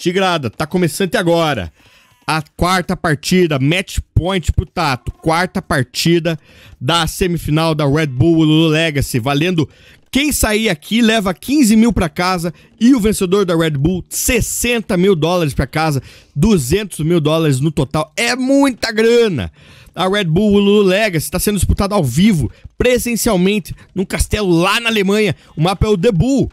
Tigrada, tá começando agora. A quarta partida, match point pro Tato. Quarta partida da semifinal da Red Bull Lulu Legacy, valendo quem sair aqui leva 15 mil para casa e o vencedor da Red Bull 60 mil dólares para casa, 200 mil dólares no total. É muita grana. A Red Bull Lulu Legacy está sendo disputada ao vivo, presencialmente, num castelo lá na Alemanha. O mapa é o The Bull,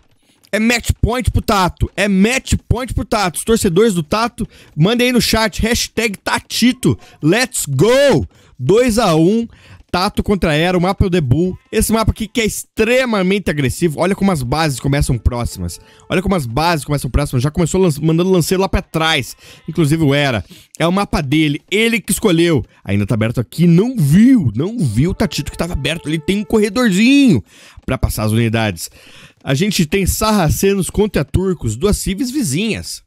é match point pro Tato. É match point pro Tato. Os torcedores do Tato, mandem aí no chat. Hashtag Tatito. Let's go! 2x1. Tato contra Era, o mapa do debut. Esse mapa aqui que é extremamente agressivo. Olha como as bases começam próximas. Olha como as bases começam próximas. Já começou lan mandando lanceiro lá pra trás. Inclusive o Era. É o mapa dele. Ele que escolheu. Ainda tá aberto aqui. Não viu. Não viu o Tatito que tava aberto. Ele tem um corredorzinho pra passar as unidades a gente tem sarracenos contra turcos, duas civis vizinhas.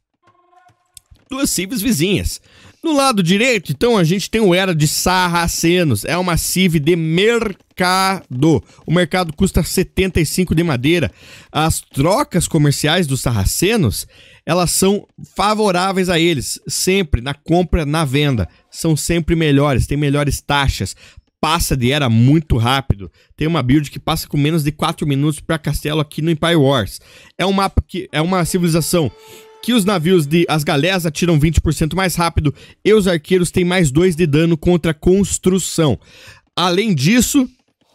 Duas civis vizinhas. No lado direito, então, a gente tem o Era de Sarracenos. É uma civ de mercado. O mercado custa 75 de madeira. As trocas comerciais dos sarracenos, elas são favoráveis a eles. Sempre, na compra, na venda. São sempre melhores, tem melhores taxas passa de era muito rápido. Tem uma build que passa com menos de 4 minutos para castelo aqui no Empire Wars. É um mapa que é uma civilização que os navios de as galeras atiram 20% mais rápido e os arqueiros têm mais 2 de dano contra construção. Além disso,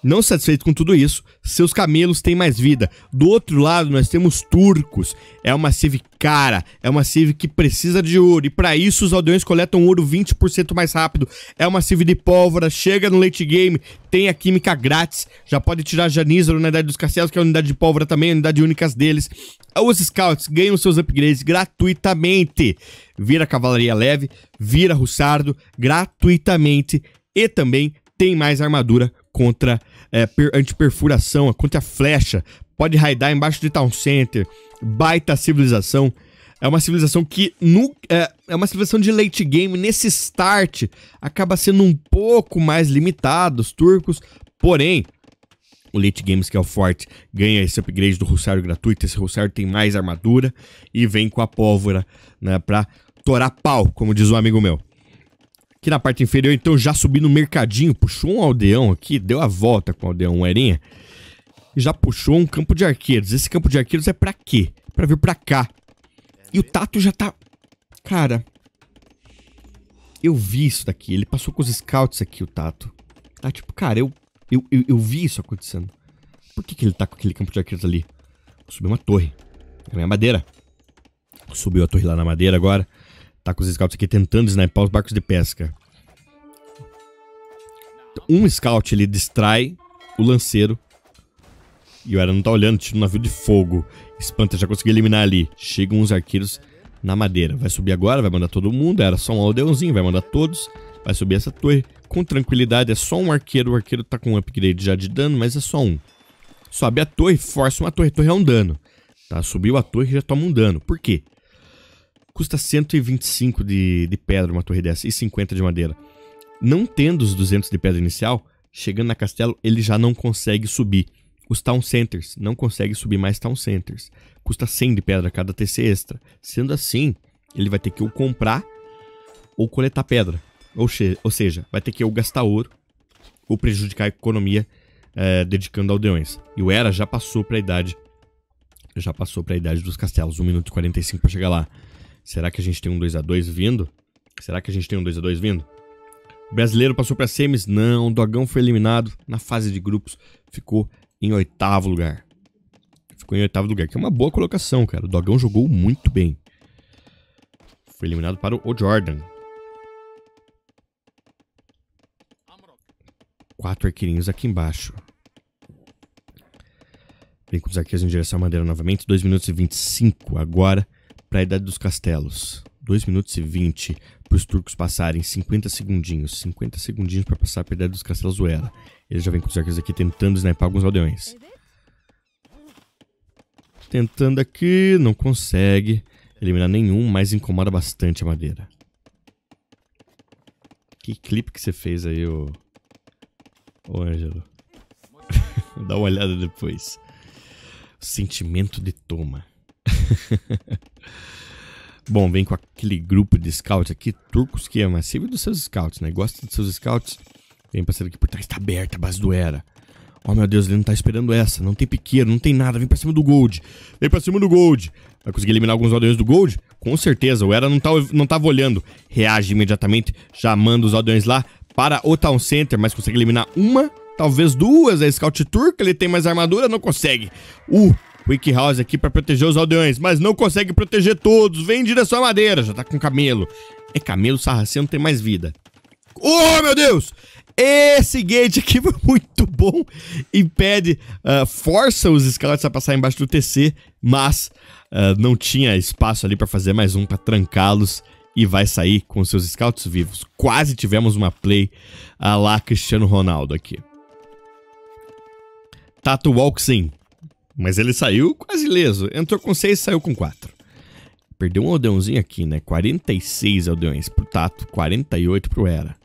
não satisfeito com tudo isso, seus camelos têm mais vida. Do outro lado, nós temos turcos. É uma cive cara, é uma cive que precisa de ouro, e para isso os aldeões coletam ouro 20% mais rápido. É uma cive de pólvora, chega no late game, tem a química grátis, já pode tirar Janízaro na unidade dos castelos, que é a unidade de pólvora também, a unidade únicas deles. Os scouts ganham seus upgrades gratuitamente. Vira cavalaria leve, vira russardo gratuitamente e também tem mais armadura contra é, per, antiperfuração, contra é flecha, pode raidar embaixo de Town Center, baita civilização. É uma civilização que é, é, uma civilização de late game nesse start acaba sendo um pouco mais limitado, os turcos, porém o late games que é o forte ganha esse upgrade do Russário gratuito, esse Russário tem mais armadura e vem com a pólvora, né, para torar pau, como diz um amigo meu aqui na parte inferior, então já subi no mercadinho, puxou um aldeão aqui, deu a volta com o aldeão Erinha. E já puxou um campo de arqueiros. Esse campo de arqueiros é pra quê? Pra vir pra cá. E o Tato já tá... Cara... Eu vi isso daqui. Ele passou com os scouts aqui, o Tato. Tá tipo, cara, eu, eu, eu, eu vi isso acontecendo. Por que, que ele tá com aquele campo de arqueiros ali? Subiu uma torre. É a minha madeira. Subiu a torre lá na madeira agora. Tá com os scouts aqui tentando sniper os barcos de pesca. Um scout, ele distrai o lanceiro. E o Era não tá olhando, tira um navio de fogo. Espanta, já consegui eliminar ali. Chegam uns arqueiros na madeira. Vai subir agora, vai mandar todo mundo. Era só um aldeãozinho, vai mandar todos. Vai subir essa torre com tranquilidade. É só um arqueiro. O arqueiro tá com um upgrade já de dano, mas é só um. Sobe a torre, força uma torre. A torre é um dano. Tá? Subiu a torre já toma um dano. Por quê? Custa 125 de, de pedra uma torre dessa e 50 de madeira. Não tendo os 200 de pedra inicial, chegando na castelo, ele já não consegue subir. Os Town Centers não consegue subir mais Town Centers. Custa 100 de pedra cada TC extra. Sendo assim, ele vai ter que ou comprar ou coletar pedra. Ou, ou seja, vai ter que ou gastar ouro ou prejudicar a economia é, dedicando aldeões. E o Era já passou para a idade já passou para a idade dos castelos, 1 minuto e 45 para chegar lá. Será que a gente tem um 2 a 2 vindo? Será que a gente tem um 2 a 2 vindo? O brasileiro passou para semis? Não, o Dogão foi eliminado na fase de grupos, ficou em oitavo lugar. Ficou em oitavo lugar, que é uma boa colocação, cara. O Dogão jogou muito bem. Foi eliminado para o Jordan. Quatro arqueirinhos aqui embaixo. Vem com os arqueiros em direção à madeira novamente. 2 minutos e 25 agora para a Idade dos Castelos. 2 minutos e 20 para os turcos passarem 50 segundinhos. 50 segundinhos para passar para a Idade dos Castelos Zuela. Ele já vem com os arqueiros aqui tentando sniper alguns aldeões. Tentando aqui, não consegue eliminar nenhum, mas incomoda bastante a madeira. Que clipe que você fez aí, ô, ô Ângelo? Dá uma olhada depois. Sentimento de toma. Bom, vem com aquele grupo de scouts aqui, turcos que é, mais Sempre dos seus scouts, né? Gosta dos seus scouts. Vem passando aqui por trás, tá aberta a base do Era. Oh meu Deus, ele não tá esperando essa. Não tem piqueiro, não tem nada. Vem pra cima do Gold. Vem pra cima do Gold. Vai conseguir eliminar alguns aldeões do Gold? Com certeza, o Era não, tá, não tava olhando. Reage imediatamente, já manda os aldeões lá para o Town Center, mas consegue eliminar uma, talvez duas. A Scout Turca, ele tem mais armadura, não consegue. O uh, House aqui para proteger os aldeões, mas não consegue proteger todos. Vem em sua à madeira, já tá com camelo. É camelo sarraceno tem mais vida. Oh, meu Deus! Esse gate aqui foi muito bom. Impede, uh, ah, força os escalados a passar embaixo do TC, mas uh, não tinha espaço ali para fazer mais um para trancá-los e vai sair com seus scouts vivos. Quase tivemos uma play a ah, lá Cristiano Ronaldo aqui. Tato Walksin mas ele saiu quase leso. Entrou com 6 saiu com 4. Perdeu um aldeãozinho aqui, né? 46 aldeões pro Tato, 48 pro Era.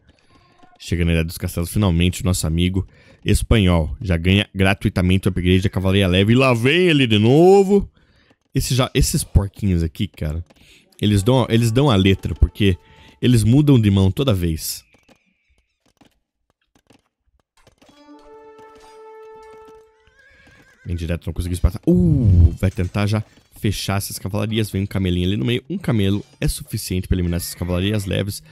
Chega na Idade dos Castelos, finalmente, o nosso amigo espanhol. Já ganha gratuitamente o upgrade da Cavaleira Leve. E lá vem ele de novo. Esse já, esses porquinhos aqui, cara, eles dão, eles dão a letra, porque eles mudam de mão toda vez. Vem direto, não conseguiu espaçar. Uh, vai tentar já fechar essas cavalarias. Vem um camelinho ali no meio. Um camelo é suficiente para eliminar essas cavalarias leves.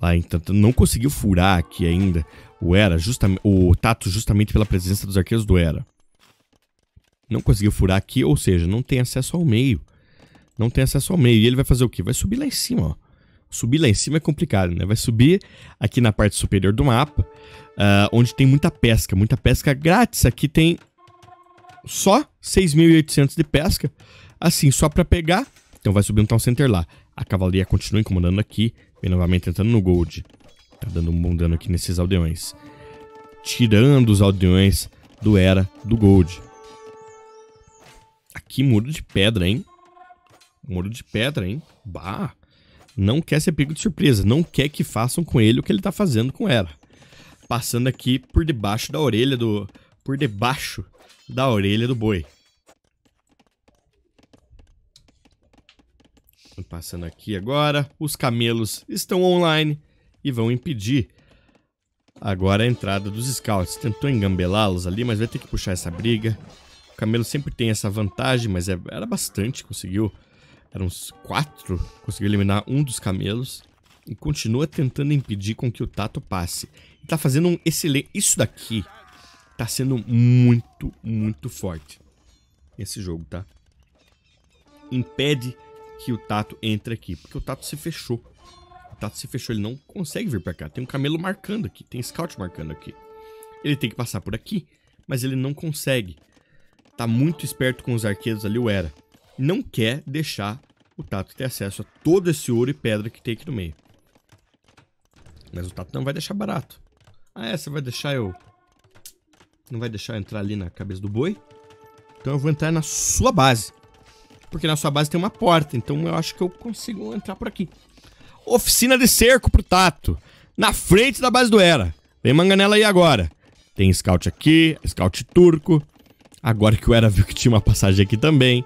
Lá, então não conseguiu furar aqui ainda o Era, justamente, o Tato, justamente pela presença dos arqueiros do Era. Não conseguiu furar aqui, ou seja, não tem acesso ao meio. Não tem acesso ao meio. E ele vai fazer o quê? Vai subir lá em cima, ó. Subir lá em cima é complicado, né? Vai subir aqui na parte superior do mapa, uh, onde tem muita pesca. Muita pesca grátis. Aqui tem só 6.800 de pesca, assim, só para pegar. Então vai subir tá um town center lá. A cavalaria continua incomodando aqui, vem novamente entrando no gold. Tá dando um bom dano aqui nesses aldeões. Tirando os aldeões do era do gold. Aqui muro de pedra, hein? Muro de pedra, hein? Bah! Não quer ser pego de surpresa, não quer que façam com ele o que ele tá fazendo com era. Passando aqui por debaixo da orelha do... Por debaixo da orelha do boi. Passando aqui agora, os camelos estão online e vão impedir agora a entrada dos scouts. Tentou engambelá-los ali, mas vai ter que puxar essa briga. O camelo sempre tem essa vantagem, mas é, era bastante, conseguiu. Eram uns quatro, conseguiu eliminar um dos camelos. E continua tentando impedir com que o Tato passe. Está tá fazendo um excelente... Isso daqui tá sendo muito, muito forte esse jogo, tá? Impede que o Tato entre aqui, porque o Tato se fechou. O Tato se fechou, ele não consegue vir pra cá. Tem um camelo marcando aqui, tem scout marcando aqui. Ele tem que passar por aqui, mas ele não consegue. Tá muito esperto com os arqueiros ali, o Era. Não quer deixar o Tato ter acesso a todo esse ouro e pedra que tem aqui no meio. Mas o Tato não vai deixar barato. Ah, é, você vai deixar eu não vai deixar entrar ali na cabeça do boi. Então eu vou entrar na sua base. Porque na sua base tem uma porta, então eu acho que eu consigo entrar por aqui. Oficina de cerco pro Tato. Na frente da base do Era. Tem manganela aí agora. Tem scout aqui, scout turco. Agora que o Era viu que tinha uma passagem aqui também.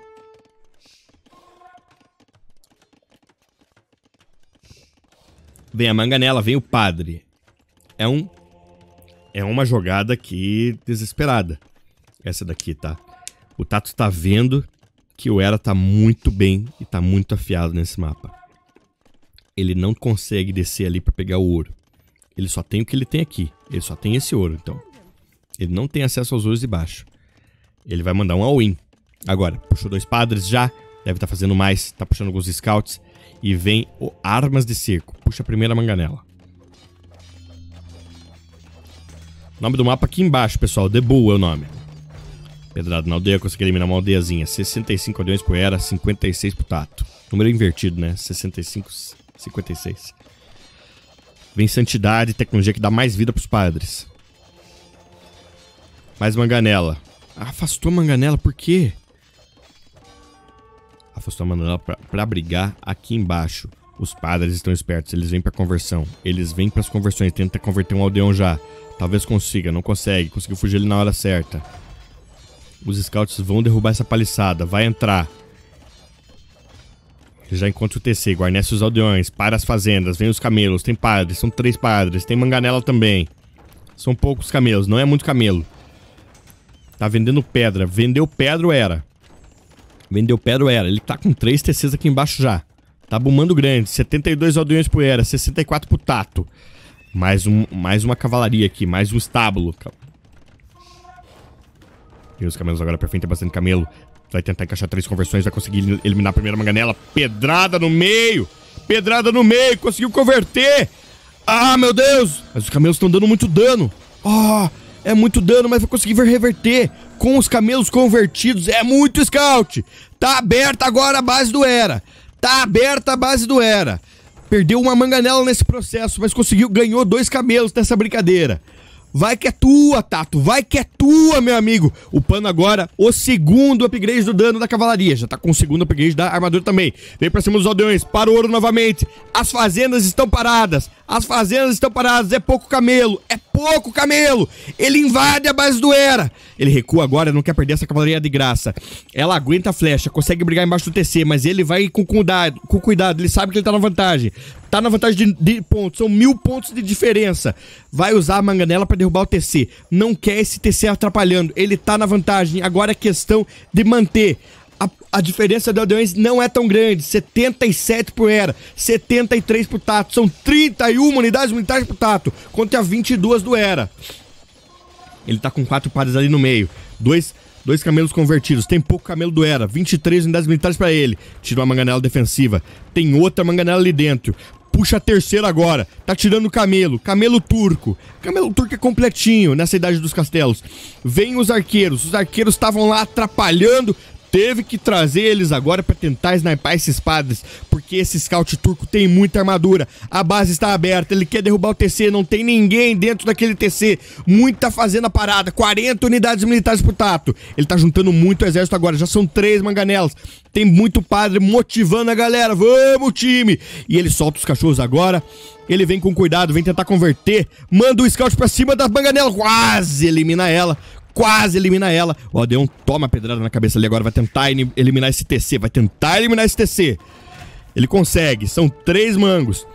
Vem a manganela, vem o padre. É um é uma jogada aqui desesperada. Essa daqui, tá? O Tato tá vendo que o Era tá muito bem e tá muito afiado nesse mapa. Ele não consegue descer ali para pegar o ouro. Ele só tem o que ele tem aqui. Ele só tem esse ouro, então. Ele não tem acesso aos ouros de baixo. Ele vai mandar um all-in. Agora, puxou dois padres já. Deve estar tá fazendo mais. Tá puxando alguns scouts. E vem o armas de cerco. Puxa a primeira manganela. Nome do mapa aqui embaixo, pessoal. De Bull é o nome. Pedrado na aldeia, consegui eliminar uma aldeiazinha. 65 aldeões por era, 56 por tato. Número invertido, né? 65, 56. Vem santidade, tecnologia que dá mais vida pros padres. Mais manganela. Afastou a manganela, por quê? Afastou a manganela pra, pra brigar aqui embaixo. Os padres estão espertos, eles vêm pra conversão. Eles vêm pras conversões, tenta converter um aldeão já. Talvez consiga, não consegue. Conseguiu fugir ele na hora certa. Os scouts vão derrubar essa paliçada. Vai entrar. já encontra o TC. Guarnece os aldeões. Para as fazendas. Vem os camelos. Tem padres. São três padres. Tem manganela também. São poucos camelos. Não é muito camelo. Tá vendendo pedra. Vendeu pedra era? Vendeu pedra era? Ele tá com três TCs aqui embaixo já. Tá bumando grande. 72 aldeões por era. 64 pro tato. Mais, um, mais uma cavalaria aqui, mais um estábulo. E os camelos agora pra frente, é bastante camelo. Vai tentar encaixar três conversões, vai conseguir eliminar a primeira manganela. Pedrada no meio! Pedrada no meio! Conseguiu converter! Ah, meu Deus! Mas os camelos estão dando muito dano. Oh, é muito dano, mas vai conseguir reverter. Com os camelos convertidos, é muito scout! Tá aberta agora a base do Era! Tá aberta a base do Era! Perdeu uma manganela nesse processo, mas conseguiu, ganhou dois camelos nessa brincadeira. Vai que é tua, Tato. Vai que é tua, meu amigo. O Pano agora, o segundo upgrade do dano da cavalaria. Já tá com o segundo upgrade da armadura também. Vem pra cima dos aldeões. Para o ouro novamente. As fazendas estão paradas. As fazendas estão paradas, é pouco camelo, é pouco camelo. Ele invade a base do Era. Ele recua agora, não quer perder essa cavalaria de graça. Ela aguenta a flecha, consegue brigar embaixo do TC, mas ele vai com cuidado, com cuidado. Ele sabe que ele tá na vantagem. Tá na vantagem de, de pontos, são mil pontos de diferença. Vai usar a manganela para derrubar o TC. Não quer esse TC atrapalhando. Ele tá na vantagem. Agora é questão de manter a, a diferença de Aldeões não é tão grande. 77 por era, 73 por tato. São 31 unidades militares por tato, contra 22 do era. Ele tá com quatro pares ali no meio. Dois, dois camelos convertidos. Tem pouco camelo do era. 23 unidades militares para ele. Tirou a manganela defensiva. Tem outra manganela ali dentro puxa a terceira agora. Tá tirando o camelo. Camelo turco. Camelo turco é completinho nessa idade dos castelos. Vem os arqueiros. Os arqueiros estavam lá atrapalhando, Teve que trazer eles agora para tentar snipar esses padres, porque esse scout turco tem muita armadura. A base está aberta, ele quer derrubar o TC, não tem ninguém dentro daquele TC. Muita fazenda parada, 40 unidades militares por tato. Ele tá juntando muito exército agora, já são três manganelas. Tem muito padre motivando a galera, vamos time! E ele solta os cachorros agora, ele vem com cuidado, vem tentar converter, manda o scout para cima das manganelas, quase elimina ela quase elimina ela. O Aldeon toma a pedrada na cabeça ali agora, vai tentar eliminar esse TC, vai tentar eliminar esse TC. Ele consegue, são três mangos.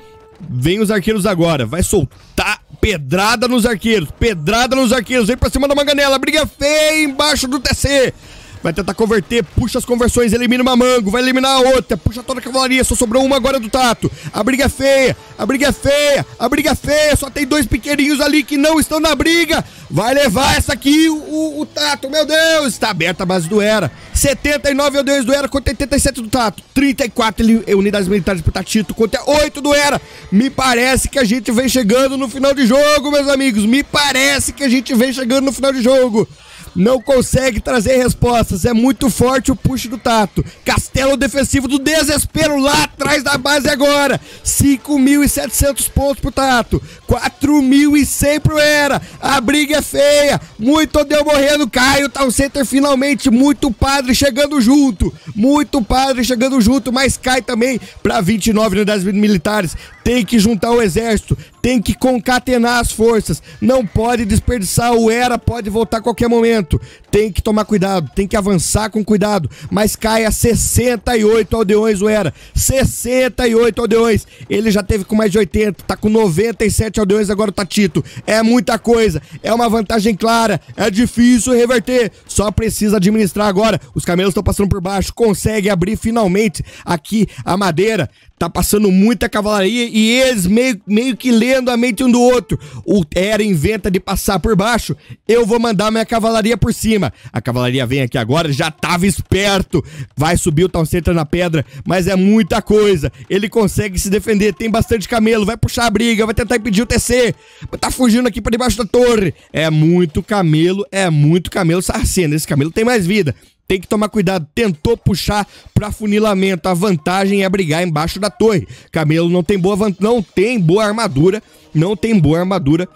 Vem os arqueiros agora, vai soltar pedrada nos arqueiros, pedrada nos arqueiros, vem pra cima da manganela, briga feia embaixo do TC. Vai tentar converter, puxa as conversões, elimina uma mango, vai eliminar a outra, puxa toda a cavalaria, só sobrou uma agora do Tato. A briga é feia, a briga é feia, a briga é feia, só tem dois piqueirinhos ali que não estão na briga. Vai levar essa aqui o, o, o Tato, meu Deus, está aberta a base do Era. 79 unidades é do Era contra 87 do Tato. 34 é unidades militares pro Tatito contra 8 do Era. Me parece que a gente vem chegando no final de jogo, meus amigos. Me parece que a gente vem chegando no final de jogo não consegue trazer respostas. É muito forte o push do Tato. Castelo defensivo do desespero lá atrás da base agora. 5.700 pontos pro Tato. 4.100 pro Era. A briga é feia. Muito deu morrendo. Caio tá o center finalmente. Muito padre chegando junto. Muito padre chegando junto. Mas cai também para 29 unidades militares tem que juntar o exército, tem que concatenar as forças, não pode desperdiçar, o Era pode voltar a qualquer momento, tem que tomar cuidado, tem que avançar com cuidado, mas cai a 68 aldeões o Era, 68 aldeões, ele já teve com mais de 80, tá com 97 aldeões agora o Tatito, é muita coisa, é uma vantagem clara, é difícil reverter, só precisa administrar agora, os camelos estão passando por baixo, consegue abrir finalmente aqui a madeira, tá passando muita cavalaria e eles meio, meio que lendo a mente um do outro. O Eren inventa de passar por baixo, eu vou mandar minha cavalaria por cima. A cavalaria vem aqui agora, já tava esperto. Vai subir o Talcetra na pedra, mas é muita coisa. Ele consegue se defender, tem bastante camelo, vai puxar a briga, vai tentar impedir o TC. Tá fugindo aqui pra debaixo da torre. É muito camelo, é muito camelo sarceno. Esse camelo tem mais vida tem que tomar cuidado. Tentou puxar para funilamento. A vantagem é brigar embaixo da torre. Camelo não tem boa não tem boa armadura, não tem boa armadura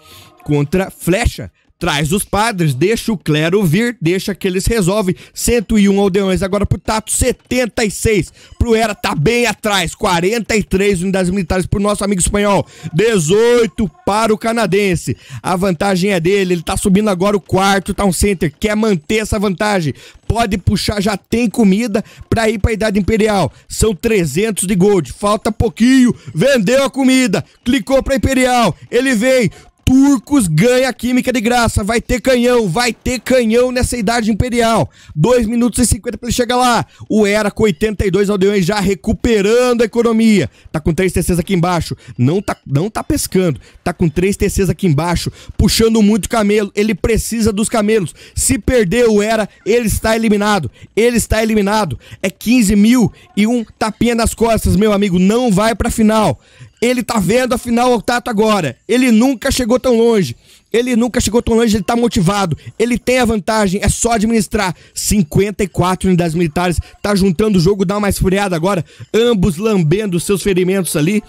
contra flecha traz os padres, deixa o clero vir, deixa que eles resolvem. 101 aldeões, agora pro Tato 76, pro Era tá bem atrás, 43 unidades militares pro nosso amigo espanhol, 18 para o canadense. A vantagem é dele, ele tá subindo agora o quarto Town Center, quer manter essa vantagem. Pode puxar, já tem comida para ir para a idade imperial. São 300 de gold, falta pouquinho. Vendeu a comida, clicou para imperial. Ele vem, Turcos ganha química de graça. Vai ter canhão, vai ter canhão nessa idade imperial. 2 minutos e 50 para ele chegar lá. O Era com 82 aldeões já recuperando a economia. Tá com 3 TCs aqui embaixo. Não tá, não tá pescando. Tá com 3 TCs aqui embaixo, puxando muito camelo. Ele precisa dos camelos. Se perder o Era, ele está eliminado. Ele está eliminado. É 15 mil e um tapinha nas costas, meu amigo. Não vai pra final. Ele tá vendo a final o Tato agora. Ele nunca chegou tão longe. Ele nunca chegou tão longe, ele tá motivado. Ele tem a vantagem, é só administrar. 54 unidades militares, tá juntando o jogo, dá uma esfriada agora. Ambos lambendo seus ferimentos ali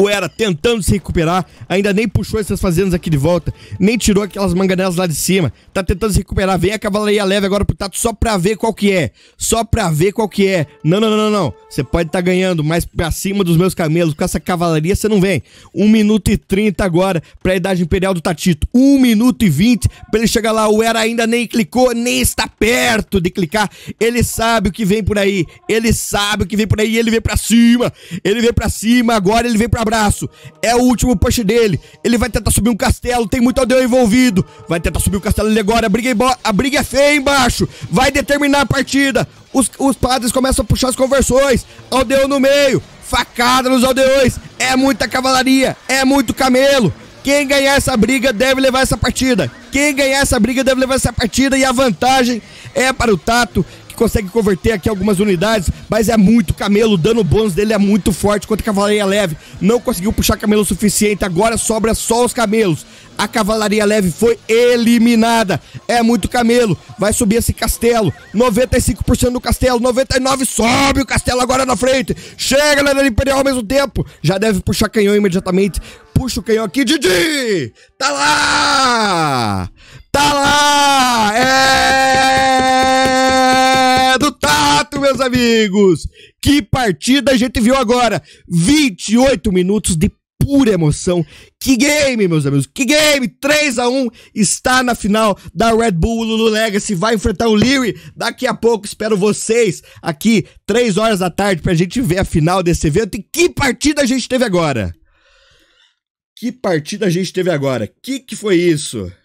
o Era tentando se recuperar, ainda nem puxou essas fazendas aqui de volta, nem tirou aquelas manganelas lá de cima, tá tentando se recuperar, vem a cavalaria leve agora pro Tato só pra ver qual que é, só pra ver qual que é, não, não, não, não, você pode estar tá ganhando, mas pra cima dos meus camelos, com essa cavalaria você não vem, 1 minuto e 30 agora pra idade imperial do Tatito, 1 minuto e 20 pra ele chegar lá, o Era ainda nem clicou, nem está perto de clicar, ele sabe o que vem por aí, ele sabe o que vem por aí, ele vem pra cima, ele vem pra cima, agora ele vem pra abraço. É o último push dele. Ele vai tentar subir um castelo. Tem muito aldeão envolvido. Vai tentar subir o castelo ali agora. A briga, é a briga é feia embaixo. Vai determinar a partida. Os, os padres começam a puxar as conversões. Aldeão no meio. Facada nos aldeões. É muita cavalaria. É muito camelo. Quem ganhar essa briga deve levar essa partida. Quem ganhar essa briga deve levar essa partida e a vantagem é para o Tato, consegue converter aqui algumas unidades, mas é muito camelo, o dano bônus dele é muito forte contra a cavalaria leve. Não conseguiu puxar camelo o suficiente, agora sobra só os camelos. A cavalaria leve foi eliminada. É muito camelo. Vai subir esse castelo. 95% do castelo, 99 sobe o castelo agora na frente. Chega na imperial ao mesmo tempo. Já deve puxar canhão imediatamente. Puxa o canhão aqui, Didi! Tá lá! Tá lá! É! meus amigos! Que partida a gente viu agora! 28 minutos de pura emoção. Que game, meus amigos, que game! 3 a 1 está na final da Red Bull Lulu Legacy. Vai enfrentar o Leary daqui a pouco. Espero vocês aqui, 3 horas da tarde, para a gente ver a final desse evento. E que partida a gente teve agora! Que partida a gente teve agora? Que que foi isso?